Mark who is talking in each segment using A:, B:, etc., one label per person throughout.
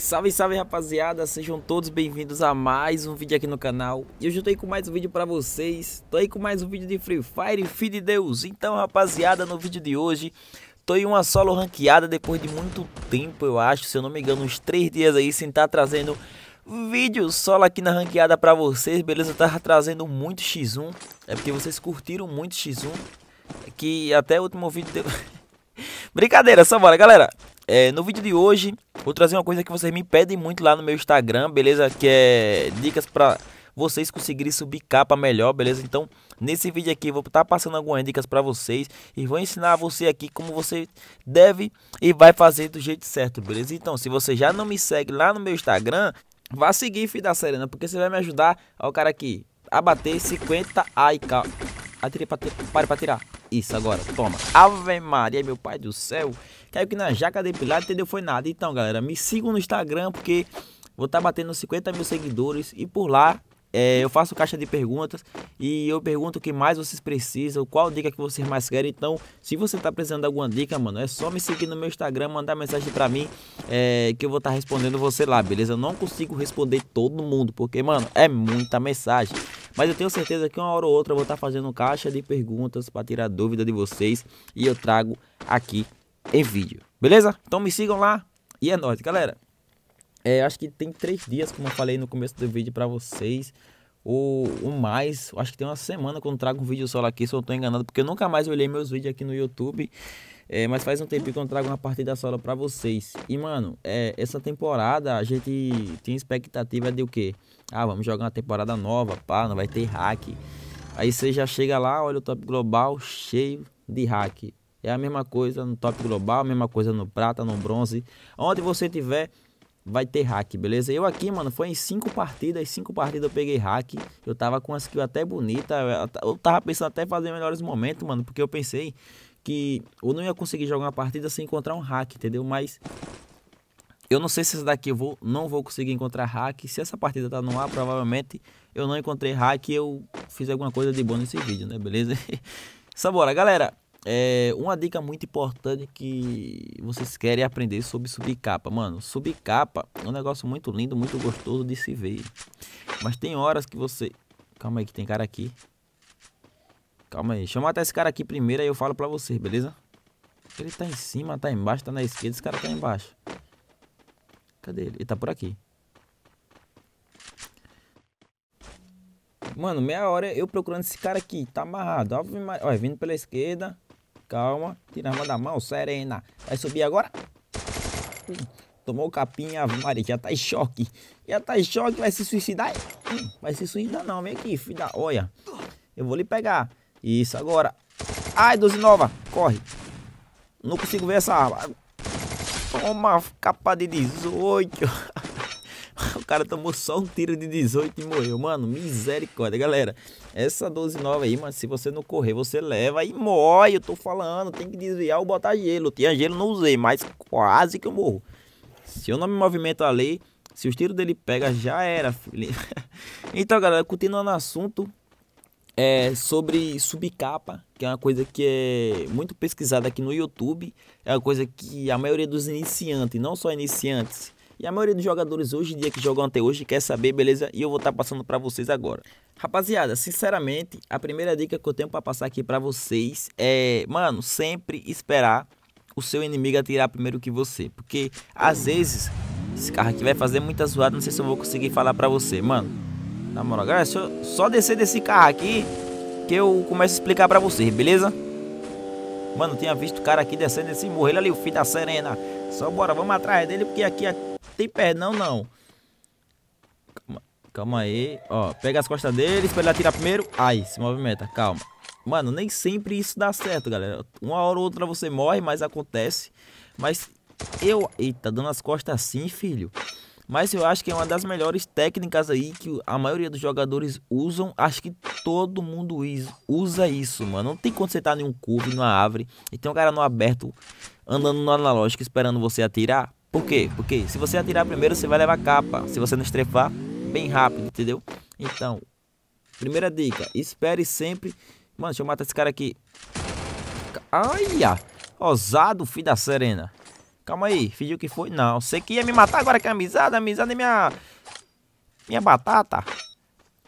A: Salve, salve rapaziada, sejam todos bem-vindos a mais um vídeo aqui no canal E hoje eu tô aí com mais um vídeo pra vocês Tô aí com mais um vídeo de Free Fire, filho de Deus Então rapaziada, no vídeo de hoje Tô em uma solo ranqueada depois de muito tempo, eu acho Se eu não me engano, uns 3 dias aí sem estar tá trazendo vídeo solo aqui na ranqueada pra vocês Beleza, eu tá tava trazendo muito X1 É porque vocês curtiram muito X1 Que até o último vídeo deu... Brincadeira, só bora, galera é, no vídeo de hoje, vou trazer uma coisa que vocês me pedem muito lá no meu Instagram, beleza? Que é dicas para vocês conseguirem subir capa melhor, beleza? Então, nesse vídeo aqui, vou estar tá passando algumas dicas para vocês e vou ensinar você aqui como você deve e vai fazer do jeito certo, beleza? Então, se você já não me segue lá no meu Instagram, vá seguir, filho da Serena, porque você vai me ajudar, ó, o cara aqui, a bater 50 aik. Atirei pra tirar. Pare pra tirar. Isso, agora. Toma. Ave Maria, meu pai do céu. Caiu que na jaca depilada, entendeu? Foi nada. Então, galera, me sigam no Instagram, porque vou estar tá batendo 50 mil seguidores. E por lá, é, eu faço caixa de perguntas e eu pergunto o que mais vocês precisam, qual dica que vocês mais querem. Então, se você está precisando de alguma dica, mano, é só me seguir no meu Instagram, mandar mensagem para mim é, que eu vou estar tá respondendo você lá, beleza? Eu não consigo responder todo mundo, porque, mano, é muita mensagem. Mas eu tenho certeza que uma hora ou outra eu vou estar fazendo caixa de perguntas para tirar dúvida de vocês e eu trago aqui em vídeo. Beleza? Então me sigam lá e é nóis, galera. É, acho que tem três dias, como eu falei no começo do vídeo para vocês ou, ou mais. Acho que tem uma semana que eu não trago um vídeo só aqui, se eu não tô enganado, porque eu nunca mais olhei meus vídeos aqui no YouTube. É, mas faz um tempo que eu trago uma partida solo para vocês. E, mano, é, essa temporada a gente tinha expectativa de o quê? Ah, vamos jogar uma temporada nova, pá, não vai ter hack. Aí você já chega lá, olha o top global cheio de hack. É a mesma coisa no top global, a mesma coisa no prata, no bronze. Onde você tiver, vai ter hack, beleza? Eu aqui, mano, foi em cinco partidas, cinco partidas eu peguei hack. Eu tava com uma skill até bonita, eu tava pensando até fazer melhores momentos, mano, porque eu pensei que eu não ia conseguir jogar uma partida sem encontrar um hack, entendeu? Mas eu não sei se essa daqui eu vou, não vou conseguir encontrar hack. Se essa partida tá no ar, provavelmente eu não encontrei hack e eu fiz alguma coisa de bom nesse vídeo, né? Beleza? Sabora, galera. É uma dica muito importante que vocês querem aprender sobre subcapa. Mano, subcapa é um negócio muito lindo, muito gostoso de se ver. Mas tem horas que você... Calma aí que tem cara aqui. Calma aí. Deixa eu matar esse cara aqui primeiro, aí eu falo pra vocês, beleza? Ele tá em cima, tá embaixo, tá na esquerda, esse cara tá embaixo. Cadê ele? Ele tá por aqui. Mano, meia hora eu procurando esse cara aqui. Tá amarrado. ó vindo pela esquerda. Calma. Tira a arma da mão, serena. Vai subir agora. Tomou o capinha, Maria já tá em choque. Já tá em choque, vai se suicidar. Vai se suicidar não, vem aqui, filho da... Olha, eu vou lhe pegar. Isso, agora. Ai, 12 nova. Corre. Não consigo ver essa arma. Toma, capa de 18. o cara tomou só um tiro de 18 e morreu. Mano, misericórdia, galera. Essa 12 nova aí, mano, se você não correr, você leva e morre. Eu tô falando, tem que desviar ou botar gelo. Tinha gelo, não usei, mas quase que eu morro. Se eu não me movimento ali, se os tiros dele pega, já era, filho. então, galera, continuando o assunto, é sobre subcapa, que é uma coisa que é muito pesquisada aqui no YouTube. É uma coisa que a maioria dos iniciantes, não só iniciantes, e a maioria dos jogadores hoje em dia que jogam até hoje quer saber, beleza? E eu vou estar tá passando para vocês agora. Rapaziada, sinceramente, a primeira dica que eu tenho para passar aqui para vocês é, mano, sempre esperar o seu inimigo atirar primeiro que você, porque às vezes esse carro aqui vai fazer muita zoada, não sei se eu vou conseguir falar para você, mano. Na moral, galera, se só descer desse carro aqui que eu começo a explicar pra vocês, beleza? Mano, tinha visto o cara aqui descendo esse assim, morro. Ele ali, o filho da Serena. Só bora, vamos atrás dele, porque aqui é tem perdão não. Calma, calma aí. Ó, pega as costas dele, espera ele atirar primeiro. Ai, se movimenta, calma. Mano, nem sempre isso dá certo, galera. Uma hora ou outra você morre, mas acontece. Mas eu... Eita, dando as costas assim, filho. Mas eu acho que é uma das melhores técnicas aí que a maioria dos jogadores usam. Acho que todo mundo usa isso, mano. Não tem quando você tá em um cubo, numa árvore, e tem um cara no aberto andando no analógico esperando você atirar. Por quê? Porque se você atirar primeiro, você vai levar capa. Se você não estrefar, bem rápido, entendeu? Então, primeira dica, espere sempre. Mano, deixa eu matar esse cara aqui. Olha! Ah, Ousado, filho da Serena. Calma aí, fingiu que foi? Não, sei que ia me matar agora que é amizade, amizade é minha... Minha batata.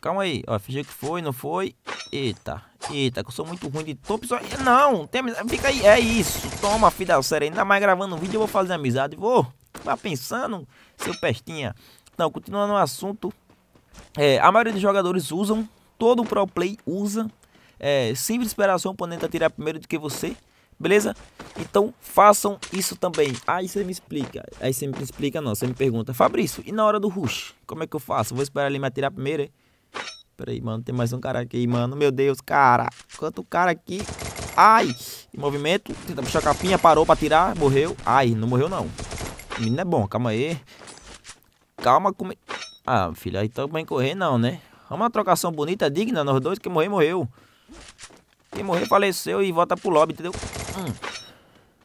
A: Calma aí, ó, fingiu que foi, não foi. Eita, eita, que eu sou muito ruim de top. Só... Não, tem amizade, fica aí, é isso. Toma, filha da série, ainda mais gravando um vídeo eu vou fazer amizade. Vou, tá pensando, seu pestinha. Então, continuando o assunto. É, a maioria dos jogadores usam, todo pro play usa. É, simples esperar seu oponente atirar primeiro do que você. Beleza? Então façam isso também. Aí você me explica. Aí você me explica, não. Você me pergunta, Fabrício, e na hora do rush? Como é que eu faço? Vou esperar ele me atirar primeiro, hein? Peraí, mano, tem mais um cara aqui, mano. Meu Deus, cara. Quanto cara aqui. Ai! Em movimento. Tenta puxar a capinha, parou pra tirar, morreu. Ai, não morreu não. menino é bom, calma aí. Calma, com. Ah, filho, aí também correr não, né? Uma trocação bonita, digna, nós dois, que morrer, morreu. Quem morrer faleceu e volta pro lobby, entendeu? Hum.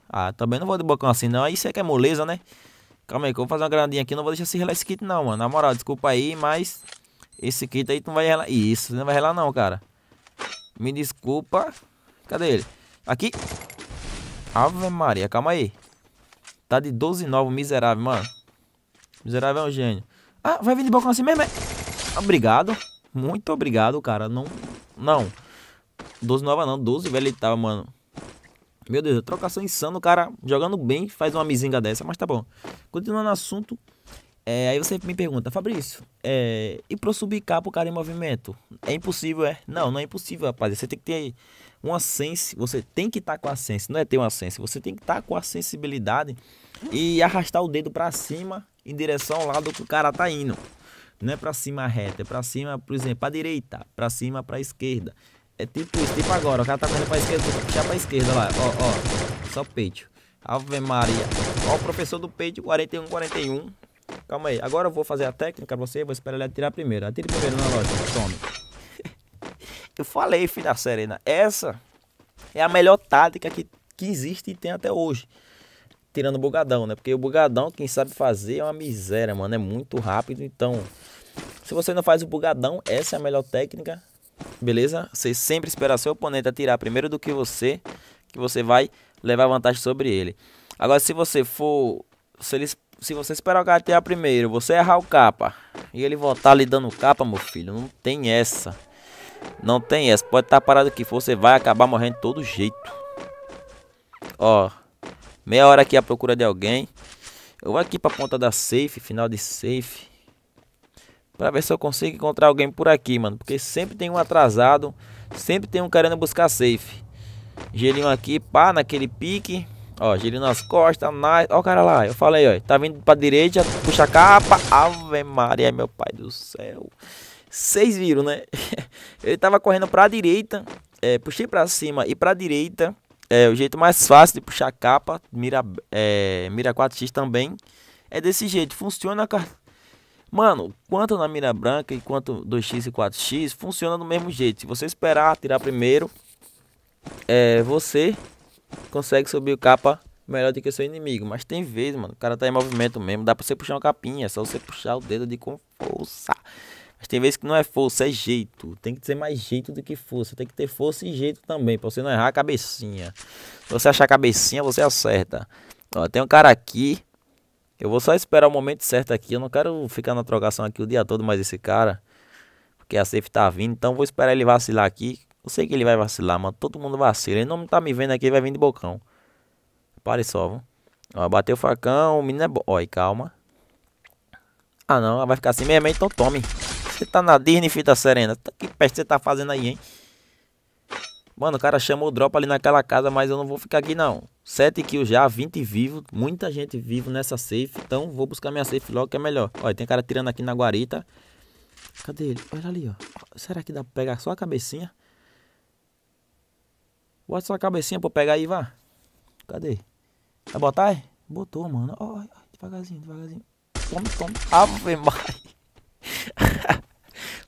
A: Ah, também não vou de bocão assim não. Aí você é que é moleza, né? Calma aí que eu vou fazer uma granadinha aqui. Não vou deixar se relar esse kit não, mano. Na moral, desculpa aí, mas... Esse kit aí tu não vai relar. Isso, não vai relar não, cara. Me desculpa. Cadê ele? Aqui. Ave Maria, calma aí. Tá de 12 novo, miserável, mano. Miserável é um gênio. Ah, vai vir de bocão assim mesmo, é? Obrigado. Muito obrigado, cara. Não. Não. 12 nova não, 12 velho ele tava, mano. Meu Deus, trocação insano, o cara jogando bem, faz uma mizinga dessa, mas tá bom. Continuando no assunto, é, aí você me pergunta, Fabrício, é, e pro subicar pro cara em movimento? É impossível, é? Não, não é impossível, rapaz. Você tem que ter uma sense, você tem que estar tá com a sense, não é ter uma sense, você tem que estar tá com a sensibilidade e arrastar o dedo para cima em direção ao lado que o cara tá indo. Não é para cima reta, é para cima, por exemplo, para direita, para cima, para esquerda. É tipo isso, tipo agora. O cara tá correndo pra esquerda, puxar pra esquerda lá. Ó, ó. Só peito. Ave Maria. Ó, o professor do peito, 41, 41. Calma aí. Agora eu vou fazer a técnica pra você. Vou esperar ele atirar primeiro. Atire primeiro na loja. Tome. eu falei, filho da Serena. Essa é a melhor tática que, que existe e tem até hoje. Tirando o bugadão, né? Porque o bugadão, quem sabe fazer, é uma miséria, mano. É muito rápido. Então, se você não faz o bugadão, essa é a melhor técnica beleza? Você sempre espera seu oponente atirar primeiro do que você, que você vai levar vantagem sobre ele. Agora, se você for. Se, ele, se você esperar o cara atirar primeiro, você errar o capa e ele voltar lhe dando capa, meu filho, não tem essa. Não tem essa. Pode estar tá parado que for, você vai acabar morrendo de todo jeito. Ó, meia hora aqui à procura de alguém. Eu vou aqui pra ponta da safe, final de safe. Pra ver se eu consigo encontrar alguém por aqui, mano. Porque sempre tem um atrasado. Sempre tem um querendo buscar safe. Gelinho aqui, pá, naquele pique. Ó, gelinho nas costas, na... Ó o cara lá, eu falei, ó. Tá vindo pra direita, puxa a capa. Ave Maria, meu pai do céu. Vocês viram, né? Ele tava correndo pra direita. É, puxei pra cima e pra direita. É, o jeito mais fácil de puxar a capa. Mira, é, mira 4x também. É desse jeito, funciona, cara. Mano, quanto na mira branca e quanto 2x e 4x, funciona do mesmo jeito. Se você esperar atirar primeiro, é, você consegue subir o capa melhor do que o seu inimigo. Mas tem vezes, mano, o cara tá em movimento mesmo. Dá pra você puxar uma capinha, é só você puxar o dedo de com força. Mas tem vezes que não é força, é jeito. Tem que ser mais jeito do que força. Tem que ter força e jeito também, pra você não errar a cabecinha. Se você achar a cabecinha, você acerta. Ó, tem um cara aqui eu vou só esperar o momento certo aqui. Eu não quero ficar na trocação aqui o dia todo mais esse cara. Porque a safe tá vindo. Então vou esperar ele vacilar aqui. Eu sei que ele vai vacilar, mano. Todo mundo vacila. Ele não tá me vendo aqui, ele vai vir de bocão. Pare só, viu? Ó, bateu o facão. O menino é bom. Ó, e calma. Ah, não. Vai ficar assim mesmo, então tome. Você tá na Disney, fita serena. Tá que peste você tá fazendo aí, hein? Mano, o cara chamou o drop ali naquela casa, mas eu não vou ficar aqui não. 7 kills já, 20 vivo, muita gente vivo nessa safe, então vou buscar minha safe logo que é melhor. Olha, tem cara tirando aqui na guarita. Cadê ele? Olha ali, ó. Será que dá pra pegar só a cabecinha? Bota só a cabecinha pra pegar aí, vá. Cadê? Vai botar? É? Botou, mano. Ó, devagarzinho, devagarzinho. Tome, tome. Ave Maria.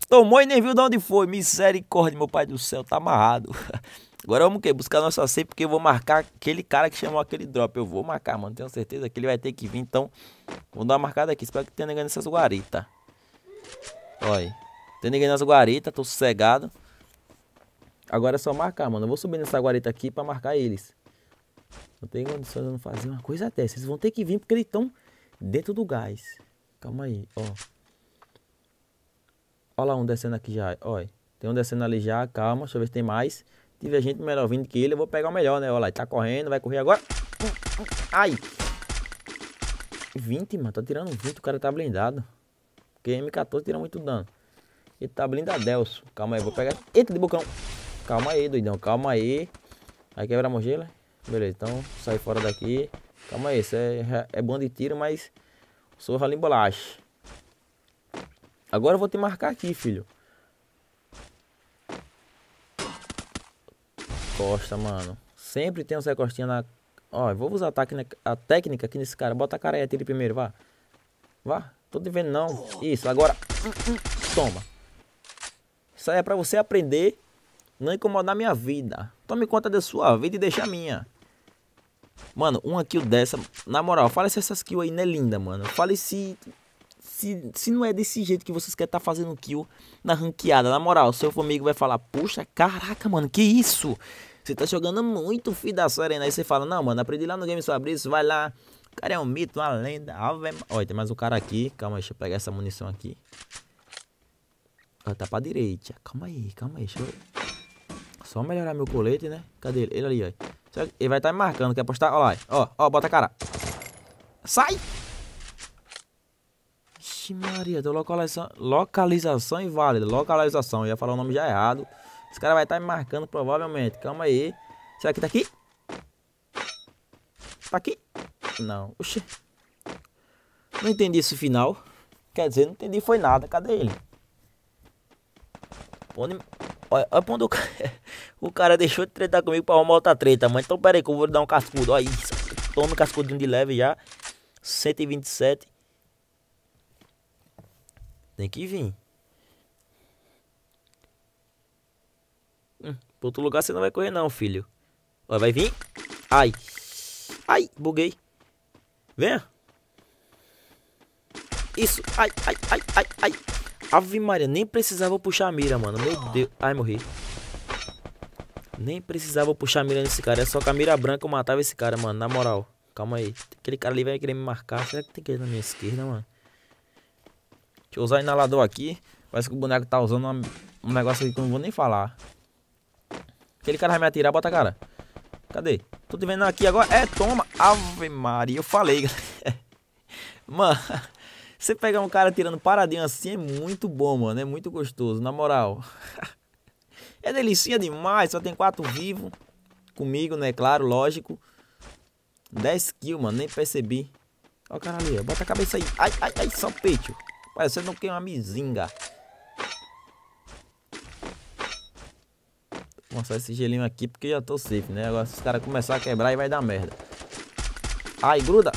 A: Tomou e nem viu de onde foi. Misericórdia, meu pai do céu, tá amarrado. Agora vamos o quê? Buscar nossa senha, porque eu vou marcar aquele cara que chamou aquele drop. Eu vou marcar, mano. Tenho certeza que ele vai ter que vir, então... Vou dar uma marcada aqui. Espero que tenha ninguém nessas guaritas. Olha Tem ninguém nas guaritas, tô sossegado. Agora é só marcar, mano. Eu vou subir nessa guarita aqui pra marcar eles. Não tem condições de não fazer uma coisa dessa. Eles vão ter que vir porque eles estão dentro do gás. Calma aí, ó. Olha lá um descendo aqui já. Olha. Tem um descendo ali já. Calma. Deixa eu ver se tem mais. Se tiver gente melhor vindo que ele, eu vou pegar o melhor, né? Olha lá. Ele tá correndo. Vai correr agora. Ai. 20, mano. Tá tirando 20. O cara tá blindado. Porque M14 tira muito dano. Ele tá blindadelso. Calma aí. Vou pegar. Eita, de bocão. Calma aí, doidão. Calma aí. Aí quebra a mochila. Beleza. Então, sai fora daqui. Calma aí. Isso é, é bom de tiro, mas... sou ali em bolacha. Agora eu vou te marcar aqui, filho. Costa, mano. Sempre tem um Zé Costinha na... Ó, eu vou usar a, técnica aqui nesse cara. Bota a cara aí, primeiro, vá. Vá. Tô te vendo, não. Isso, agora... Toma. Isso aí é pra você aprender não incomodar minha vida. Tome conta da sua vida e deixa a minha. Mano, uma kill dessa... Na moral, fala se essa kill aí não é linda, mano. Fala se se, se não é desse jeito que vocês querem estar tá fazendo kill na ranqueada, na moral, seu amigo vai falar, puxa, caraca, mano, que isso? Você tá jogando muito fio da arena. Aí você fala, não, mano, aprendi lá no Game sobre isso, vai lá. O cara é um mito, uma lenda. Ave... Olha, tem mais um cara aqui. Calma aí, deixa eu pegar essa munição aqui. Ó, tá pra direita. Calma aí, calma aí. Deixa eu... Só melhorar meu colete, né? Cadê ele? Ele ali, ó. Ele vai estar tá me marcando, quer apostar? Ó lá, ó, ó, bota a cara. Sai! Vixe Maria, localização, localização inválida, localização, eu ia falar o nome já errado. Esse cara vai estar tá me marcando provavelmente, calma aí. Será que tá aqui? Tá aqui? Não, oxi. Não entendi esse final. Quer dizer, não entendi foi nada, cadê ele? Onde... Olha, olha pra onde o cara... o cara deixou de tretar comigo pra arrumar outra treta, Mas Então pera aí que eu vou dar um cascudo, olha isso. Toma um cascudinho de leve já. 127. Tem que vir. Hum, pro outro lugar você não vai correr não, filho. Ó, vai vir. Ai. Ai, buguei. Venha. Isso. Ai, ai, ai, ai, ai. Ave Maria, nem precisava puxar a mira, mano. Meu Deus. Ai, morri. Nem precisava puxar a mira nesse cara. É só com a mira branca eu matava esse cara, mano. Na moral. Calma aí. Aquele cara ali vai querer me marcar. Será que tem que ir na minha esquerda, mano? Deixa eu usar o inalador aqui. Parece que o boneco tá usando uma, um negócio aqui que eu não vou nem falar. Aquele cara vai me atirar, bota a cara. Cadê? Tô te vendo aqui agora. É, toma. Ave Maria, eu falei, galera. Mano, você pegar um cara tirando paradinho assim é muito bom, mano. É muito gostoso, na moral. É delicinha demais, só tem quatro vivos. Comigo, né? Claro, lógico. 10 kills, mano, nem percebi. Ó o cara ali, ó. Bota a cabeça aí. Ai, ai, ai, só peito. Parecendo que é uma mizinga. Vou mostrar esse gelinho aqui porque já tô safe, né? Agora se os caras começarem a quebrar e vai dar merda. Ai, gruda.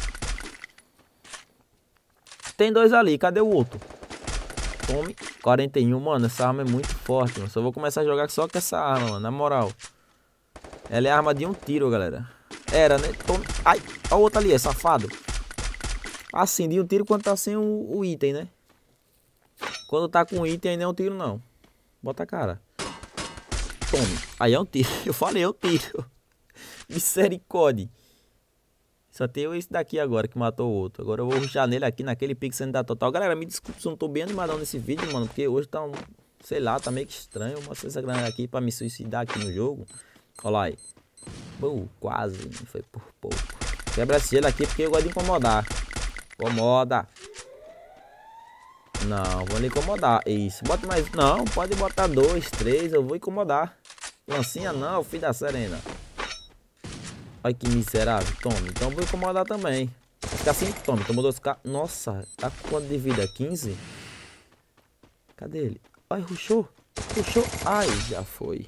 A: Tem dois ali, cadê o outro? Tome. 41, mano, essa arma é muito forte, mano. Só vou começar a jogar só com essa arma, mano, na moral. Ela é arma de um tiro, galera. Era, né? Tome. Ai, olha o outro ali, é safado. Assim, de um tiro quando tá sem o, o item, né? Quando tá com item ainda é um tiro não. Bota a cara. Tome. Aí é um tiro. Eu falei, é um tiro. Misericórdia. Só tenho esse daqui agora que matou o outro. Agora eu vou ruxar nele aqui naquele pixel da total. Galera, me desculpe se eu não tô bem animadão nesse vídeo, mano. Porque hoje tá um... Sei lá, tá meio que estranho. Eu mostrei essa grana aqui pra me suicidar aqui no jogo. Olha lá aí. Uh, quase. Foi por pouco. Quebra esse gelo aqui porque eu gosto de incomodar. Incomoda. Não, vou lhe incomodar. Isso, bota mais... Não, pode botar dois, três, eu vou incomodar. Lancinha não, filho da Serena. Olha que miserável, tome. Então vou incomodar também. Fica assim, tome. Tomou dois k Nossa, tá com quanto de vida? 15? Cadê ele? Ai, ruxou. Ruxou. Ai, já foi.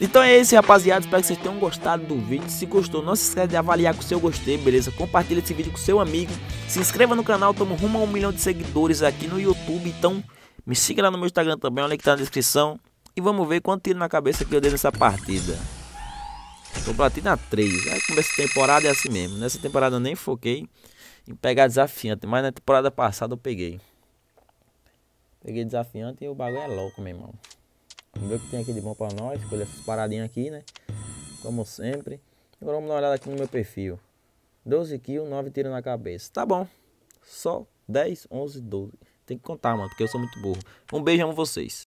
A: Então é isso, rapaziada. Espero que vocês tenham gostado do vídeo. Se gostou, não se esqueça de avaliar com o seu gostei, beleza? Compartilha esse vídeo com seu amigo. Se inscreva no canal. Tamo rumo a um milhão de seguidores aqui no YouTube. Então me siga lá no meu Instagram também. O link tá na descrição. E vamos ver quanto tiro na cabeça que eu dei nessa partida. Tô platina 3. Aí começa a temporada é assim mesmo. Nessa temporada eu nem foquei em pegar desafiante. Mas na temporada passada eu peguei. Peguei desafiante e o bagulho é louco, meu irmão. Vamos ver o que tem aqui de bom pra nós. Escolher essas paradinhas aqui, né? Como sempre. Agora vamos dar uma olhada aqui no meu perfil. 12 kills, 9 tiros na cabeça. Tá bom. Só 10, 11, 12. Tem que contar, mano, porque eu sou muito burro. Um beijo, a vocês.